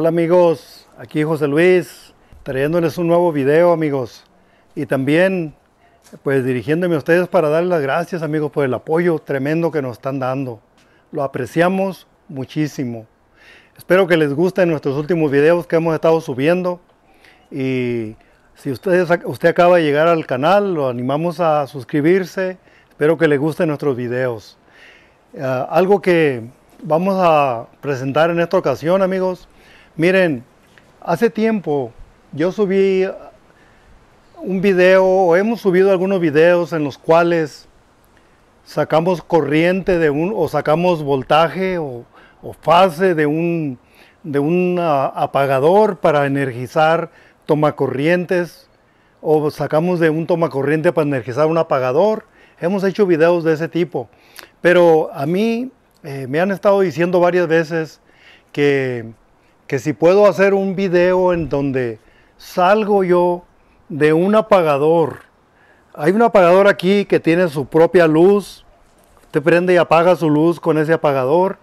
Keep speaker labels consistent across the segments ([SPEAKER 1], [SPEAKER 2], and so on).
[SPEAKER 1] Hola amigos, aquí José Luis, trayéndoles un nuevo video amigos y también pues dirigiéndome a ustedes para darles las gracias amigos por el apoyo tremendo que nos están dando. Lo apreciamos muchísimo. Espero que les gusten nuestros últimos videos que hemos estado subiendo y si ustedes, usted acaba de llegar al canal, lo animamos a suscribirse. Espero que les gusten nuestros videos. Ah, algo que vamos a presentar en esta ocasión amigos Miren, hace tiempo yo subí un video, o hemos subido algunos videos en los cuales sacamos corriente de un, o sacamos voltaje o, fase de un, de un apagador para energizar tomacorrientes, o sacamos de un tomacorriente para energizar un apagador. Hemos hecho videos de ese tipo. Pero a mí eh, me han estado diciendo varias veces que que si puedo hacer un video en donde salgo yo de un apagador. Hay un apagador aquí que tiene su propia luz. Usted prende y apaga su luz con ese apagador.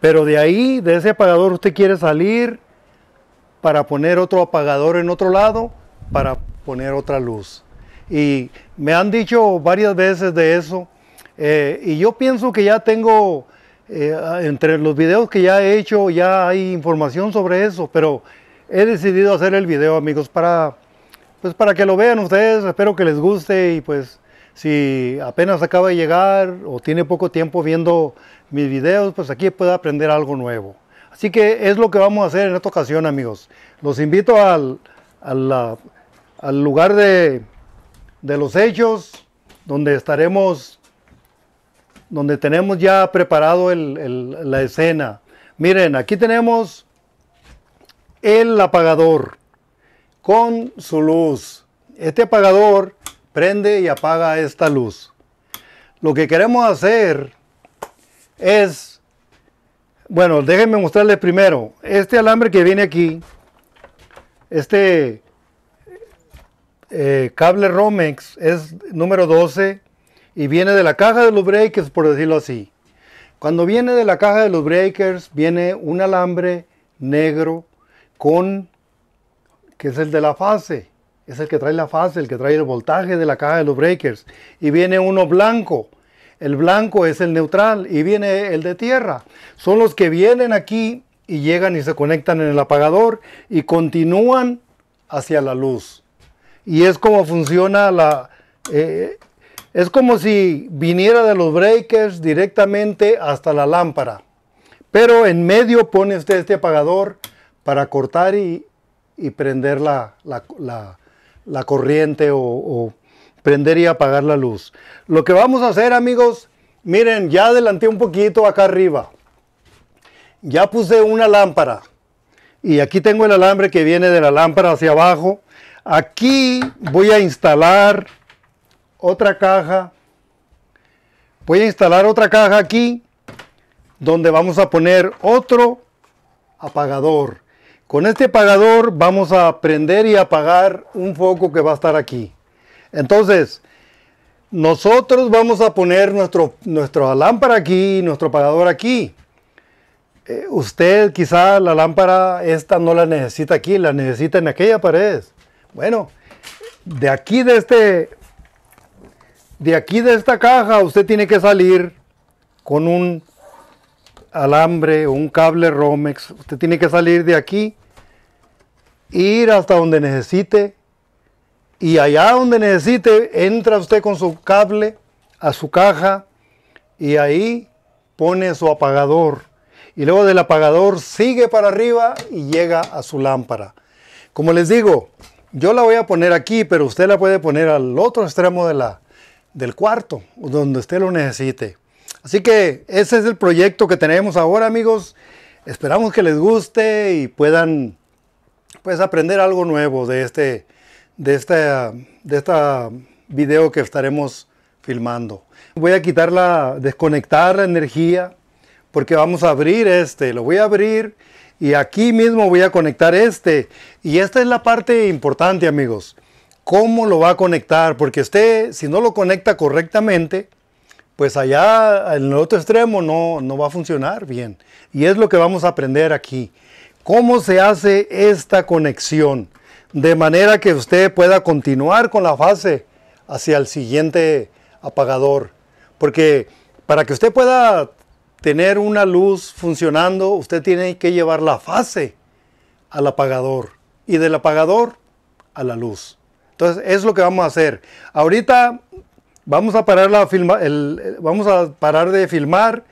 [SPEAKER 1] Pero de ahí, de ese apagador, usted quiere salir para poner otro apagador en otro lado, para poner otra luz. Y me han dicho varias veces de eso. Eh, y yo pienso que ya tengo eh, entre los videos que ya he hecho ya hay información sobre eso, pero he decidido hacer el video amigos para, pues para que lo vean ustedes, espero que les guste y pues si apenas acaba de llegar o tiene poco tiempo viendo mis videos, pues aquí puede aprender algo nuevo. Así que es lo que vamos a hacer en esta ocasión amigos. Los invito al, lugar de, de los hechos donde estaremos donde tenemos ya preparado la escena. Miren, aquí tenemos el apagador con su luz. Este apagador prende y apaga esta luz. Lo que queremos hacer es, bueno, déjenme mostrarles primero, este alambre que viene aquí, este eh, cable Romex es número 12 y viene de la caja de los breakers, por decirlo así. Cuando viene de la caja de los breakers, viene un alambre negro con, que es el de la fase, es el que trae la fase, el que trae el voltaje de la caja de los breakers. Y viene uno blanco, el blanco es el neutral y viene el de tierra. Son los que vienen aquí y llegan y se conectan en el apagador y continúan hacia la luz. Y es como funciona la, eh, es como si viniera de los breakers directamente hasta la lámpara. Pero en medio pone usted este apagador para cortar y, prender la, corriente o, o, prender y apagar la luz. Lo que vamos a hacer amigos, miren, ya adelanté un poquito acá arriba. Ya puse una lámpara. Y aquí tengo el alambre que viene de la lámpara hacia abajo. Aquí voy a instalar otra caja. Voy a instalar otra caja aquí donde vamos a poner otro apagador. Con este apagador vamos a prender y apagar un foco que va a estar aquí. Entonces, nosotros vamos a poner nuestro, nuestra lámpara aquí, nuestro apagador aquí. Eh, usted quizá la lámpara esta no la necesita aquí, la necesita en aquella pared. Bueno, de aquí de este de aquí de esta caja usted tiene que salir con un alambre o un cable Romex. Usted tiene que salir de aquí, ir hasta donde necesite y allá donde necesite entra usted con su cable a su caja y ahí pone su apagador. Y luego del apagador sigue para arriba y llega a su lámpara. Como les digo, yo la voy a poner aquí, pero usted la puede poner al otro extremo de la, del cuarto, donde usted lo necesite. Así que ese es el proyecto que tenemos ahora, amigos. Esperamos que les guste y puedan pues, aprender algo nuevo de este, de este de esta video que estaremos filmando. Voy a quitar la, desconectar la energía porque vamos a abrir este, lo voy a abrir y aquí mismo voy a conectar este. Y esta es la parte importante, amigos cómo lo va a conectar, porque usted si no lo conecta correctamente, pues allá en el otro extremo no, no va a funcionar bien. Y es lo que vamos a aprender aquí. ¿Cómo se hace esta conexión? De manera que usted pueda continuar con la fase hacia el siguiente apagador. Porque para que usted pueda tener una luz funcionando, usted tiene que llevar la fase al apagador y del apagador a la luz. Entonces, es lo que vamos a hacer. Ahorita vamos a parar, la vamos a parar de filmar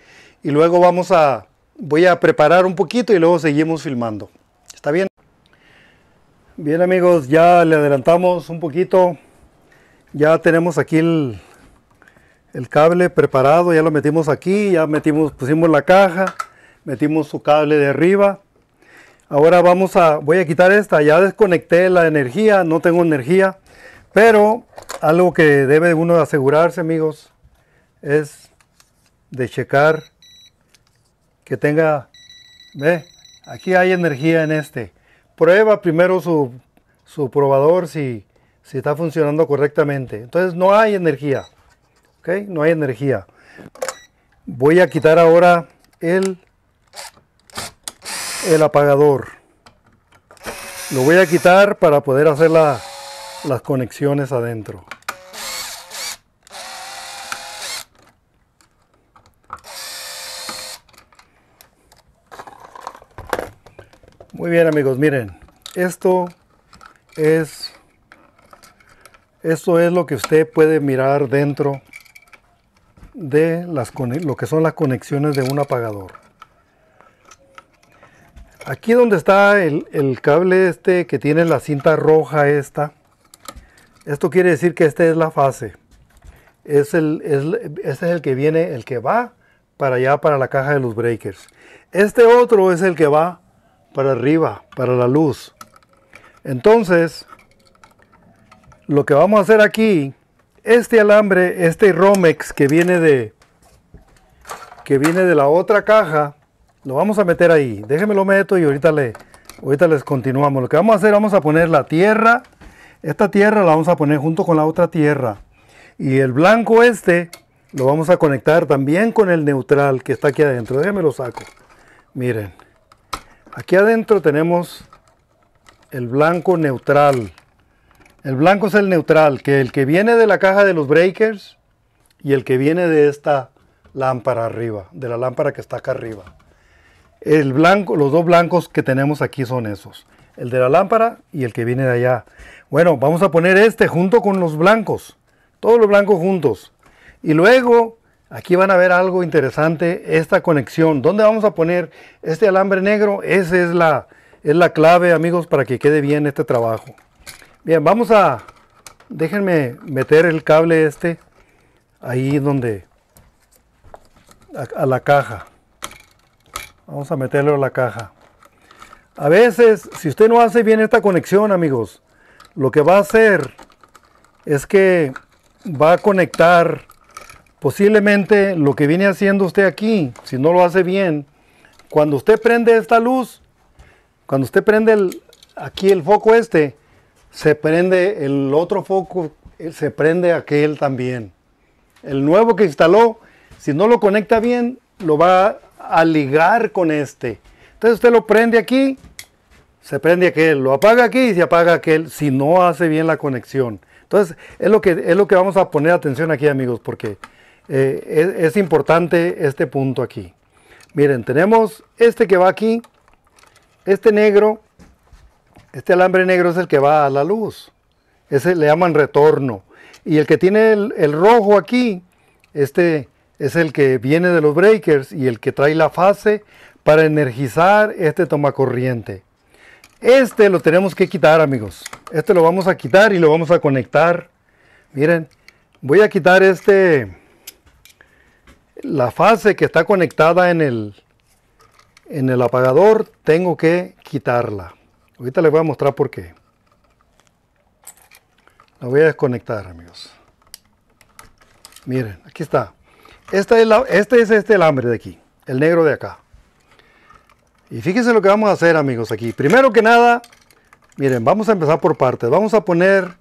[SPEAKER 1] y luego vamos a, voy a preparar un poquito y luego seguimos filmando. ¿Está bien? Bien amigos, ya le adelantamos un poquito. Ya tenemos aquí el, el cable preparado, ya lo metimos aquí, ya metimos, pusimos la caja, metimos su cable de arriba. Ahora vamos a, voy a quitar esta, ya desconecté la energía, no tengo energía, pero algo que debe uno asegurarse amigos es de checar que tenga, ve, aquí hay energía en este. Prueba primero su, probador si, si está funcionando correctamente. Entonces no hay energía, ok, no hay energía. Voy a quitar ahora el el apagador. Lo voy a quitar para poder hacer las conexiones adentro. Muy bien amigos, miren, esto es esto es lo que usted puede mirar dentro de las, lo que son las conexiones de un apagador aquí donde está el, cable este que tiene la cinta roja esta, esto quiere decir que esta es la fase. Es el, es, este es el que viene, el que va para allá, para la caja de los breakers. Este otro es el que va para arriba, para la luz. Entonces, lo que vamos a hacer aquí, este alambre, este Romex que viene de, que viene de la otra caja, lo vamos a meter ahí. Déjenme lo meto y ahorita, le, ahorita les continuamos. Lo que vamos a hacer, vamos a poner la tierra. Esta tierra la vamos a poner junto con la otra tierra. Y el blanco este lo vamos a conectar también con el neutral que está aquí adentro. Déjenme lo saco. Miren. Aquí adentro tenemos el blanco neutral. El blanco es el neutral, que el que viene de la caja de los breakers y el que viene de esta lámpara arriba, de la lámpara que está acá arriba. El blanco, los dos blancos que tenemos aquí son esos, el de la lámpara y el que viene de allá. Bueno, vamos a poner este junto con los blancos, todos los blancos juntos. Y luego Aquí van a ver algo interesante, esta conexión. ¿Dónde vamos a poner este alambre negro? Esa es la, es la clave, amigos, para que quede bien este trabajo. Bien, vamos a... Déjenme meter el cable este ahí donde... a la caja. Vamos a meterlo en la caja. A veces, si usted no hace bien esta conexión, amigos, lo que va a hacer es que va a conectar posiblemente lo que viene haciendo usted aquí, si no lo hace bien. Cuando usted prende esta luz, cuando usted prende aquí el foco este, se prende el otro foco, eh, se prende aquel también. El nuevo que instaló, si no lo conecta bien, lo va a a ligar con este. Entonces usted lo prende aquí, se prende aquel, lo apaga aquí y se apaga aquel si no hace bien la conexión. Entonces es lo que, es lo que vamos a poner atención aquí amigos porque eh, es, importante este punto aquí. Miren, tenemos este que va aquí, este negro, este alambre negro es el que va a la luz. Ese le llaman retorno. Y el que tiene el rojo aquí, este es el que viene de los breakers y el que trae la fase para energizar este tomacorriente. Este lo tenemos que quitar, amigos. Este lo vamos a quitar y lo vamos a conectar. Miren, voy a quitar este la fase que está conectada en el en el apagador tengo que quitarla ahorita les voy a mostrar por qué la voy a desconectar amigos miren aquí está este es, este alambre de aquí, el negro de acá. Y fíjense lo que vamos a hacer amigos aquí. Primero que nada, miren, vamos a empezar por partes. Vamos a poner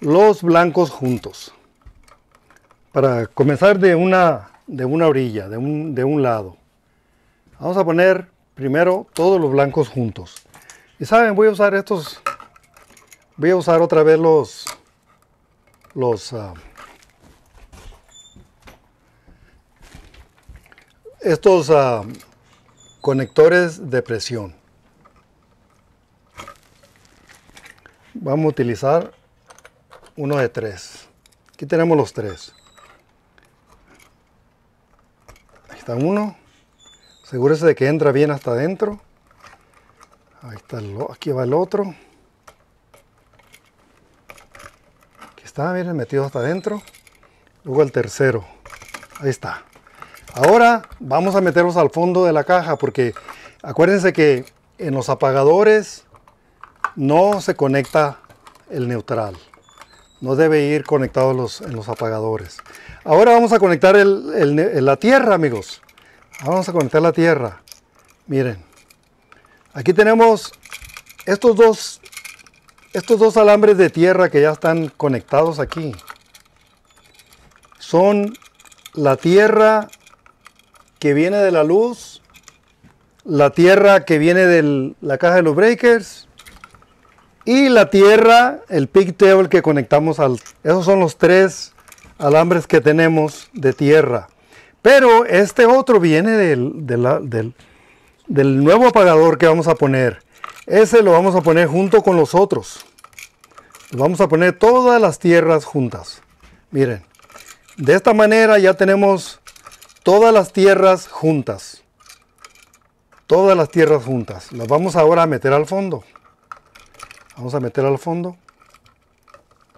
[SPEAKER 1] los blancos juntos. Para comenzar de una, de una orilla, de un, de un lado. Vamos a poner primero todos los blancos juntos. Y saben, voy a usar estos, voy a usar otra vez los, los, ah, estos ah, conectores de presión. Vamos a utilizar uno de tres. Aquí tenemos los tres. Ahí está uno. Asegúrese de que entra bien hasta adentro. Ahí está, aquí va el otro. Aquí está, bien metido hasta adentro. Luego el tercero. Ahí está. Ahora vamos a meterlos al fondo de la caja porque acuérdense que en los apagadores no se conecta el neutral. No debe ir conectado los, en los apagadores. Ahora vamos a conectar la tierra, amigos. vamos a conectar la tierra. Miren, aquí tenemos estos dos, estos dos alambres de tierra que ya están conectados aquí. Son la tierra que viene de la luz, la tierra que viene de la caja de los breakers y la tierra, el pigtail que conectamos al... Esos son los tres alambres que tenemos de tierra. Pero este otro viene del, del, del nuevo apagador que vamos a poner. Ese lo vamos a poner junto con los otros. Vamos a poner todas las tierras juntas. Miren, de esta manera ya tenemos todas las tierras juntas. Todas las tierras juntas. Las vamos ahora a meter al fondo. Vamos a meter al fondo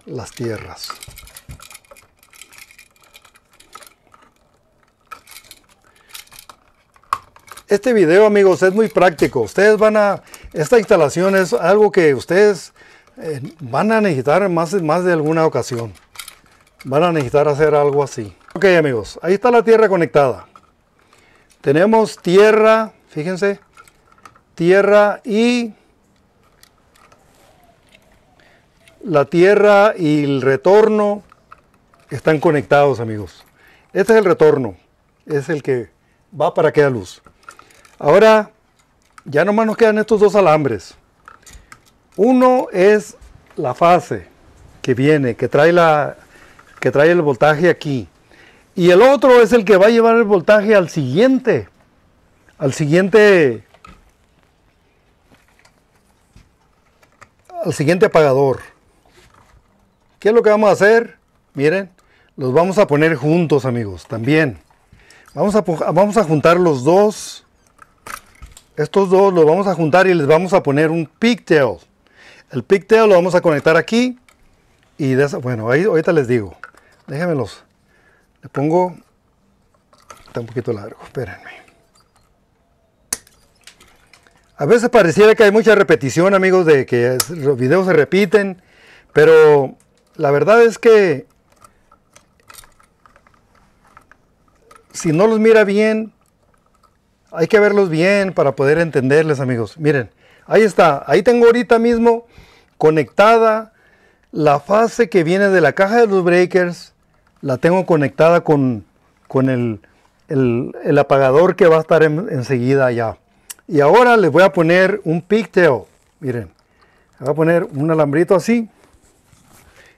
[SPEAKER 1] las tierras. Este video, amigos, es muy práctico. Ustedes van a... Esta instalación es algo que ustedes eh, van a necesitar más, más de alguna ocasión. Van a necesitar hacer algo así. Ok amigos, ahí está la tierra conectada. Tenemos tierra, fíjense, tierra y la tierra y el retorno están conectados amigos. Este es el retorno, es el que va para aquella luz. Ahora, ya nomás nos quedan estos dos alambres. Uno es la fase que viene, que trae, la, que trae el voltaje aquí. Y el otro es el que va a llevar el voltaje al siguiente, al siguiente, al siguiente apagador. ¿Qué es lo que vamos a hacer? Miren, los vamos a poner juntos amigos, también. Vamos a, vamos a juntar los dos, estos dos los vamos a juntar y les vamos a poner un pigtail. El pigtail lo vamos a conectar aquí y de bueno, ahí ahorita les digo. Déjenmelos pongo, está un poquito largo, espérenme. A veces pareciera que hay mucha repetición, amigos, de que los videos se repiten, pero la verdad es que si no los mira bien, hay que verlos bien para poder entenderles, amigos. Miren, ahí está, ahí tengo ahorita mismo conectada la fase que viene de la caja de los breakers la tengo conectada con, el, apagador que va a estar enseguida allá. Y ahora les voy a poner un pigtail. Miren, voy a poner un alambrito así.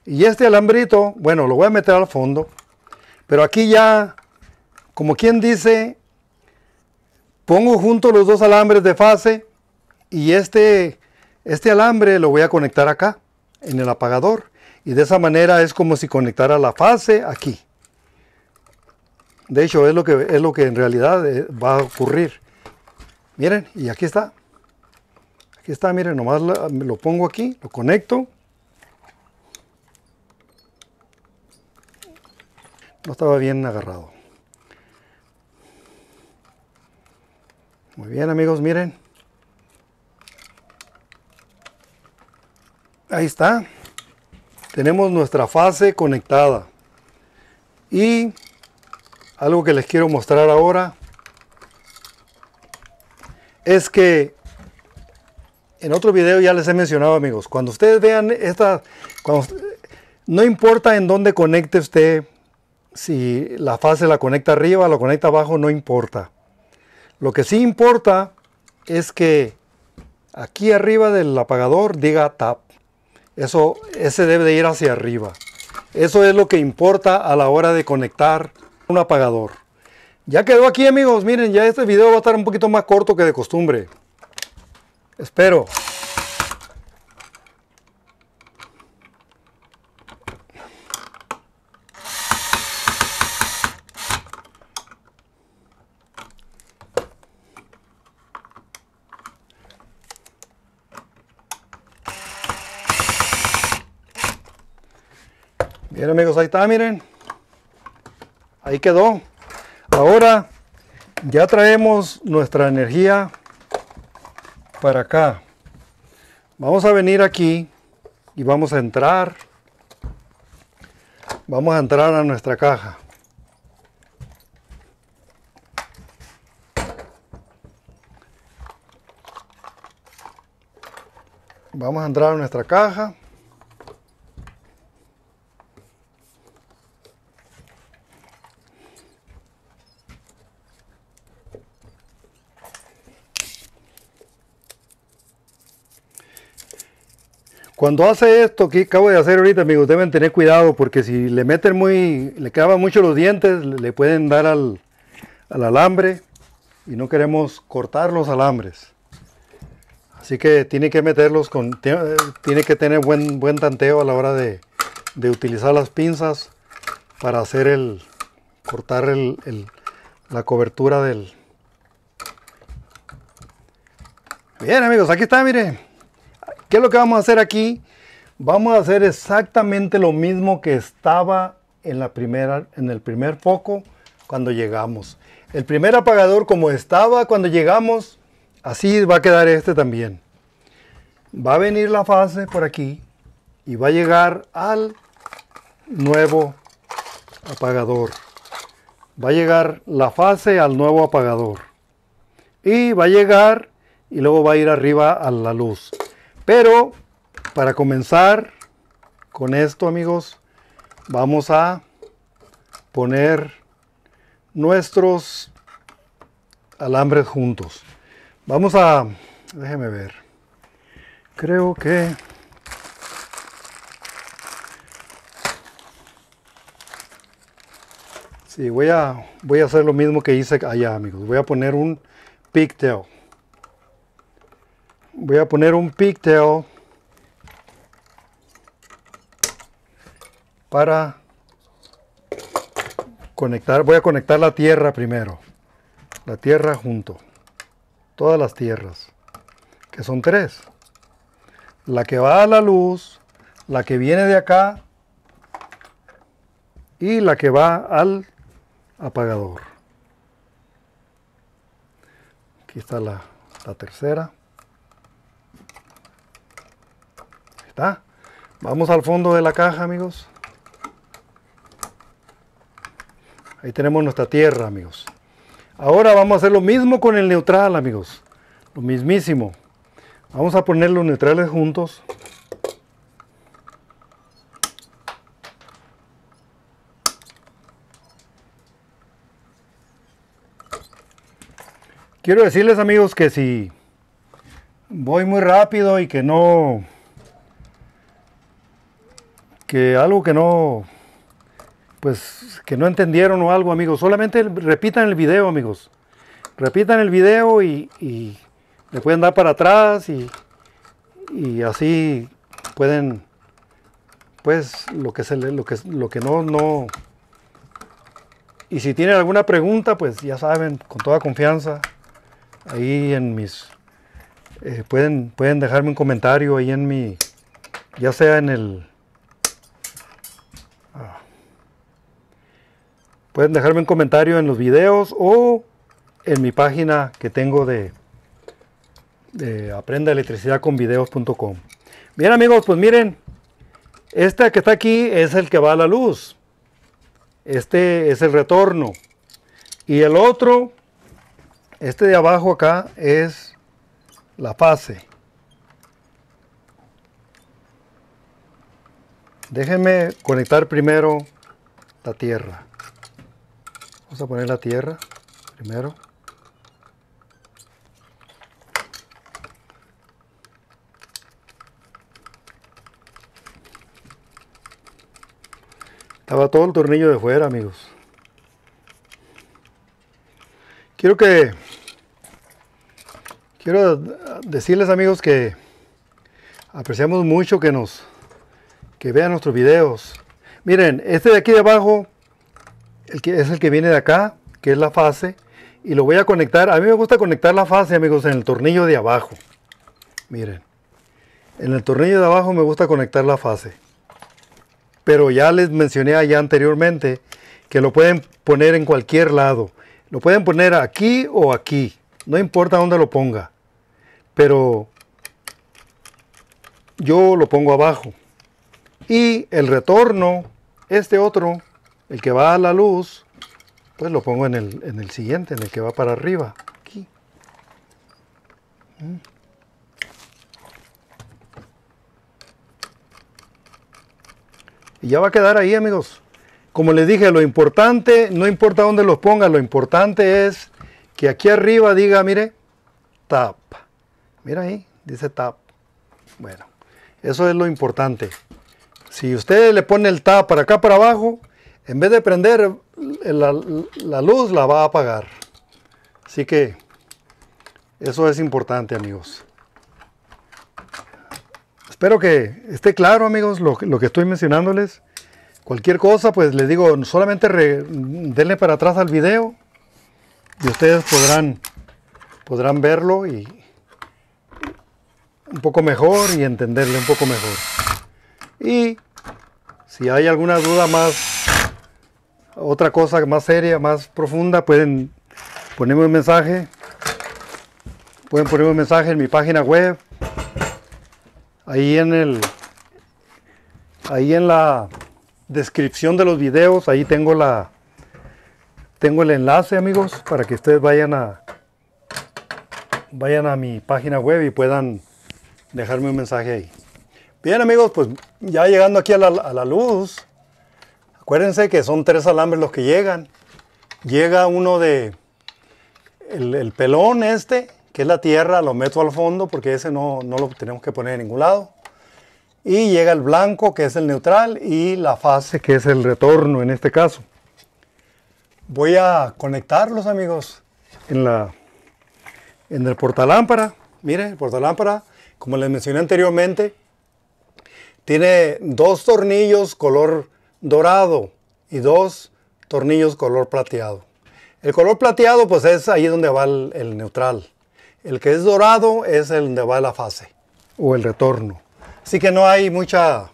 [SPEAKER 1] Y este alambrito, bueno, lo voy a meter al fondo. Pero aquí ya, como quien dice, pongo junto los dos alambres de fase. Y este, este alambre lo voy a conectar acá, en el apagador. Y de esa manera es como si conectara la fase aquí. De hecho, es lo que, es lo que en realidad eh, va a ocurrir. Miren, y aquí está. Aquí está, miren, nomás lo pongo aquí, lo conecto. No estaba bien agarrado. Muy bien amigos, miren. Ahí está tenemos nuestra fase conectada y algo que les quiero mostrar ahora es que en otro video ya les he mencionado amigos, cuando ustedes vean esta, no importa en dónde conecte usted, si la fase la conecta arriba, la conecta abajo, no importa. Lo que sí importa es que aquí arriba del apagador diga tap. Eso, ese debe de ir hacia arriba. Eso es lo que importa a la hora de conectar un apagador. Ya quedó aquí amigos, miren, ya este video va a estar un poquito más corto que de costumbre. Espero. Bien amigos, ahí está, miren. Ahí quedó. Ahora ya traemos nuestra energía para acá. Vamos a venir aquí y vamos a entrar. Vamos a entrar a nuestra caja. Vamos a entrar a nuestra caja. Cuando hace esto que acabo de hacer ahorita, amigos, deben tener cuidado porque si le meten muy, le quedaban mucho los dientes, le pueden dar al, alambre y no queremos cortar los alambres. Así que tiene que meterlos con, tiene que tener buen, buen tanteo a la hora de, utilizar las pinzas para hacer el, cortar el, la cobertura del... Bien amigos, aquí está, miren. ¿Qué es lo que vamos a hacer aquí? Vamos a hacer exactamente lo mismo que estaba en, la primera, en el primer foco cuando llegamos. El primer apagador como estaba cuando llegamos, así va a quedar este también. Va a venir la fase por aquí y va a llegar al nuevo apagador. Va a llegar la fase al nuevo apagador. Y va a llegar y luego va a ir arriba a la luz. Pero para comenzar con esto, amigos, vamos a poner nuestros alambres juntos. Vamos a, déjeme ver, creo que Sí, voy a, voy a hacer lo mismo que hice allá, amigos. Voy a poner un pigtail voy a poner un pigtail para conectar, voy a conectar la tierra primero, la tierra junto, todas las tierras, que son tres, la que va a la luz, la que viene de acá y la que va al apagador. Aquí está la, la tercera. Vamos al fondo de la caja, amigos. Ahí tenemos nuestra tierra, amigos. Ahora vamos a hacer lo mismo con el neutral, amigos. Lo mismísimo. Vamos a poner los neutrales juntos. Quiero decirles, amigos, que si voy muy rápido y que no que algo que no, pues, que no entendieron o algo, amigos, solamente repitan el video, amigos. Repitan el video y, y le pueden dar para atrás y, así pueden, pues, lo que, se lo que, lo que no, no. Y si tienen alguna pregunta, pues ya saben, con toda confianza, ahí en mis eh, pueden, pueden dejarme un comentario ahí en mi, ya sea en el, Pueden dejarme un comentario en los videos o en mi página que tengo de, de aprenda con Bien amigos, pues miren, este que está aquí es el que va a la luz. Este es el retorno. Y el otro, este de abajo acá, es la fase. Déjenme conectar primero la tierra a poner la tierra primero. Estaba todo el tornillo de fuera, amigos. Quiero que... Quiero decirles, amigos, que apreciamos mucho que nos... Que vean nuestros videos. Miren, este de aquí de abajo es el que viene de acá, que es la fase, y lo voy a conectar. A mí me gusta conectar la fase, amigos, en el tornillo de abajo. Miren, en el tornillo de abajo me gusta conectar la fase. Pero ya les mencioné allá anteriormente que lo pueden poner en cualquier lado. Lo pueden poner aquí o aquí, no importa dónde lo ponga. Pero yo lo pongo abajo. Y el retorno, este otro, el que va a la luz, pues lo pongo en el, en el siguiente, en el que va para arriba. Aquí. Mm. Y ya va a quedar ahí, amigos. Como les dije, lo importante, no importa dónde los ponga, lo importante es que aquí arriba diga, mire, tap. Mira ahí, dice tap. Bueno, eso es lo importante. Si usted le pone el tap para acá para abajo, en vez de prender eh, la, luz, la va a apagar. Así que eso es importante, amigos. Espero que esté claro, amigos, lo, que estoy mencionándoles. Cualquier cosa, pues les digo, solamente denle para atrás al video y ustedes podrán, podrán verlo y un poco mejor y entenderle un poco mejor. Y si hay alguna duda más otra cosa más seria, más profunda, pueden ponerme un mensaje. Pueden ponerme un mensaje en mi página web. Ahí en el ahí en la descripción de los videos, ahí tengo la tengo el enlace, amigos, para que ustedes vayan a vayan a mi página web y puedan dejarme un mensaje ahí. Bien, amigos, pues ya llegando aquí a la, a la luz, Acuérdense que son tres alambres los que llegan. Llega uno de el, pelón este, que es la tierra, lo meto al fondo porque ese no, lo tenemos que poner en ningún lado. Y llega el blanco, que es el neutral, y la fase, que es el retorno en este caso. Voy a conectarlos, amigos, en, la, en el portalámpara. Miren, el portalámpara, como les mencioné anteriormente, tiene dos tornillos color dorado y dos tornillos color plateado. El color plateado pues es ahí donde va el, neutral. El que es dorado es el donde va la fase o el retorno. Así que no hay mucha,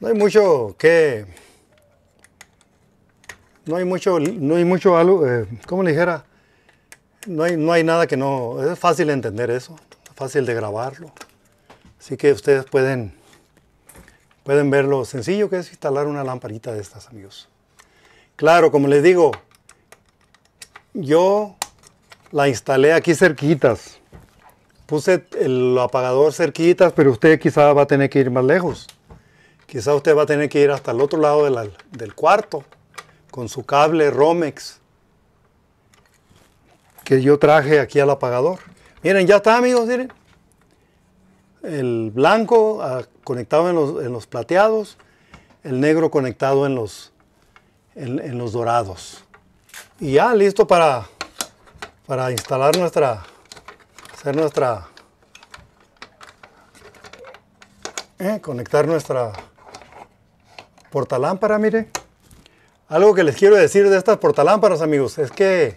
[SPEAKER 1] no hay mucho que, no hay mucho, no hay mucho algo, eh, ¿cómo dijera? No hay, no hay nada que no, es fácil entender eso, fácil de grabarlo. Así que ustedes pueden Pueden ver lo sencillo que es instalar una lamparita de estas, amigos. Claro, como les digo, yo la instalé aquí cerquitas. Puse el apagador cerquitas, pero usted quizá va a tener que ir más lejos. Quizá usted va a tener que ir hasta el otro lado del cuarto con su cable Romex que yo traje aquí al apagador. Miren, ya está amigos, miren el blanco ah, conectado en los, en los, plateados, el negro conectado en los, en, los dorados. Y ya listo para, para instalar nuestra, hacer nuestra, eh, conectar nuestra portalámpara, mire. Algo que les quiero decir de estas portalámparas, amigos, es que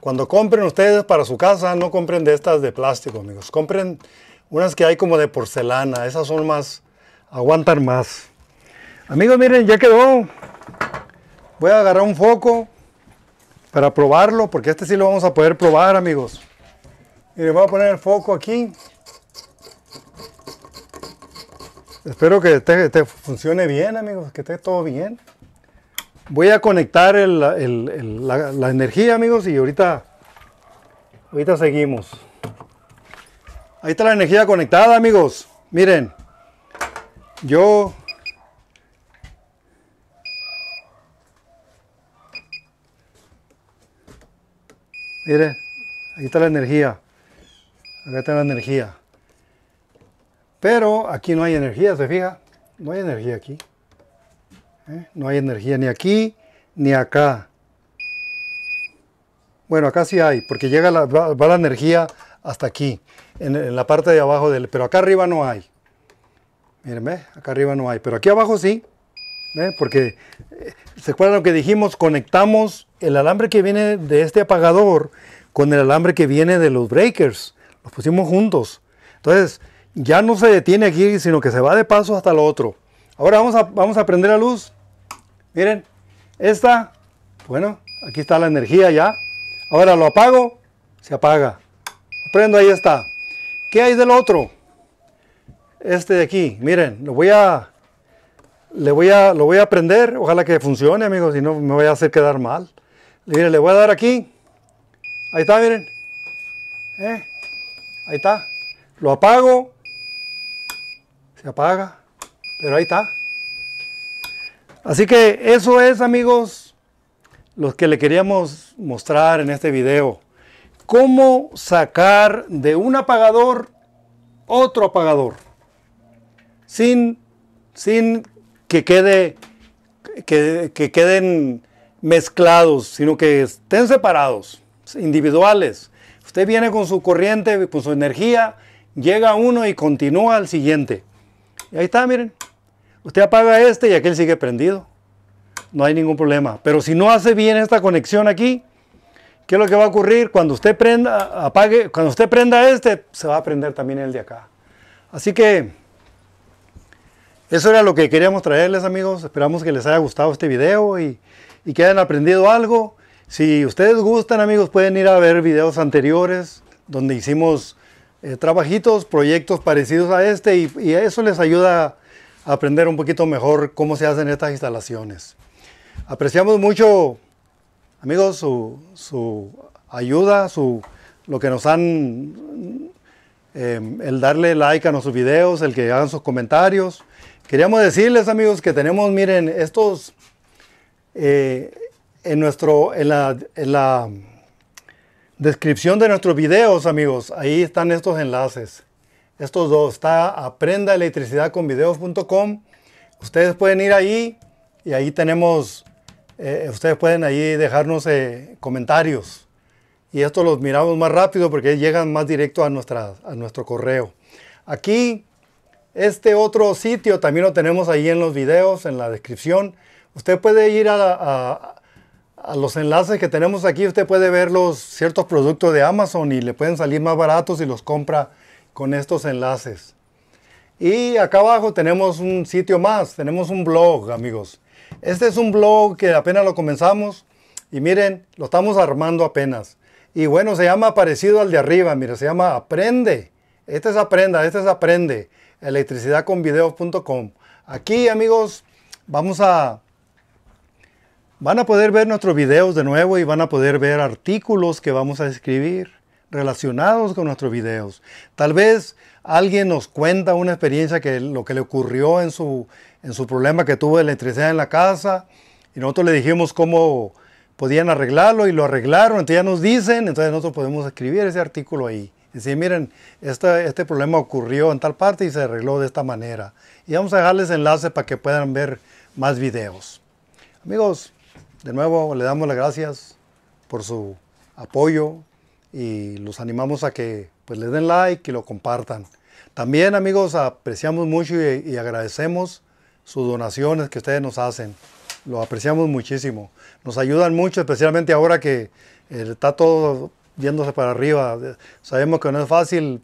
[SPEAKER 1] cuando compren ustedes para su casa, no compren de estas de plástico, amigos. Compren unas que hay como de porcelana, esas son más, aguantan más. Amigos, miren, ya quedó. Voy a agarrar un foco para probarlo, porque este sí lo vamos a poder probar, amigos. Miren, voy a poner el foco aquí. Espero que te, funcione bien, amigos, que esté todo bien. Voy a conectar la, la energía, amigos, y ahorita, ahorita seguimos. Ahí está la energía conectada, amigos. Miren, yo... Miren, ahí está la energía. Acá está la energía. Pero aquí no hay energía, ¿se fija? No hay energía aquí. ¿Eh? No hay energía ni aquí ni acá. Bueno, acá sí hay, porque llega la, va la energía hasta aquí, en, la parte de abajo del... Pero acá arriba no hay. Miren, Acá arriba no hay, pero aquí abajo sí. porque eh, se acuerdan lo que dijimos, conectamos el alambre que viene de este apagador con el alambre que viene de los breakers, los pusimos juntos. Entonces, ya no se detiene aquí, sino que se va de paso hasta lo otro. Ahora vamos a, vamos a prender la luz. Miren, esta, bueno, aquí está la energía ya. Ahora lo apago, se apaga prendo, ahí está. ¿Qué hay del otro? Este de aquí, miren, lo voy a, le voy a, lo voy a prender, ojalá que funcione, amigos, si no me voy a hacer quedar mal. Miren, le voy a dar aquí, ahí está, miren, eh, ahí está. Lo apago, se apaga, pero ahí está. Así que eso es, amigos, lo que le queríamos mostrar en este video cómo sacar de un apagador otro apagador sin, sin que, quede, que, que queden mezclados, sino que estén separados, individuales. Usted viene con su corriente, con su energía, llega uno y continúa al siguiente. Y ahí está, miren. Usted apaga este y aquel sigue prendido. No hay ningún problema. Pero si no hace bien esta conexión aquí, ¿Qué es lo que va a ocurrir? Cuando usted prenda, apague, cuando usted prenda este, se va a prender también el de acá. Así que eso era lo que queríamos traerles amigos. Esperamos que les haya gustado este video y, que hayan aprendido algo. Si ustedes gustan amigos pueden ir a ver videos anteriores donde hicimos eh, trabajitos, proyectos parecidos a este y eso les ayuda a aprender un poquito mejor cómo se hacen estas instalaciones. Apreciamos mucho amigos, su, ayuda, su, lo que nos han, em, el darle like a nuestros videos, el que hagan sus comentarios. Queríamos decirles, amigos, que tenemos, miren, estos, eh, en, nuestro, en la, descripción de nuestros videos, amigos, ahí están estos enlaces. Estos dos, está aprendaelectricidadconvideos.com Ustedes pueden ir ahí y ahí tenemos eh, ustedes pueden ahí dejarnos eh, comentarios. Y esto los miramos más rápido porque llegan más directo a, nuestra, a nuestro correo. Aquí, este otro sitio también lo tenemos ahí en los videos, en la descripción. Usted puede ir a, los enlaces que tenemos aquí. Usted puede ver los ciertos productos de Amazon y le pueden salir más baratos si los compra con estos enlaces. Y acá abajo tenemos un sitio más, tenemos un blog, amigos. Este es un blog que apenas lo comenzamos y miren, lo estamos armando apenas. Y bueno, se llama parecido al de arriba, mira, se llama Aprende. Este es Aprenda, este es Aprende, electricidadconvideos.com. Aquí, amigos, vamos a... Van a poder ver nuestros videos de nuevo y van a poder ver artículos que vamos a escribir relacionados con nuestros videos. Tal vez alguien nos cuenta una experiencia que lo que le ocurrió en su, en su problema que tuvo de electricidad en la casa y nosotros le dijimos cómo podían arreglarlo y lo arreglaron, entonces ya nos dicen, entonces nosotros podemos escribir ese artículo ahí. decir, miren, este, este problema ocurrió en tal parte y se arregló de esta manera. Y vamos a dejarles enlace para que puedan ver más videos. Amigos, de nuevo le damos las gracias por su apoyo y los animamos a que pues, les den like y lo compartan. También amigos, apreciamos mucho y agradecemos sus donaciones que ustedes nos hacen. Lo apreciamos muchísimo. Nos ayudan mucho, especialmente ahora que eh, está todo yéndose para arriba. Sabemos que no es fácil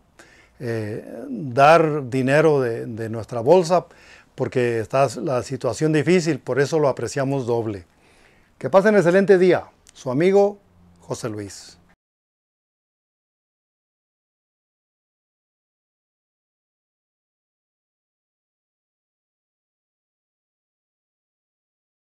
[SPEAKER 1] eh, dar dinero de, nuestra bolsa porque está la situación difícil, por eso lo apreciamos doble. Que pasen excelente día. Su amigo José Luis.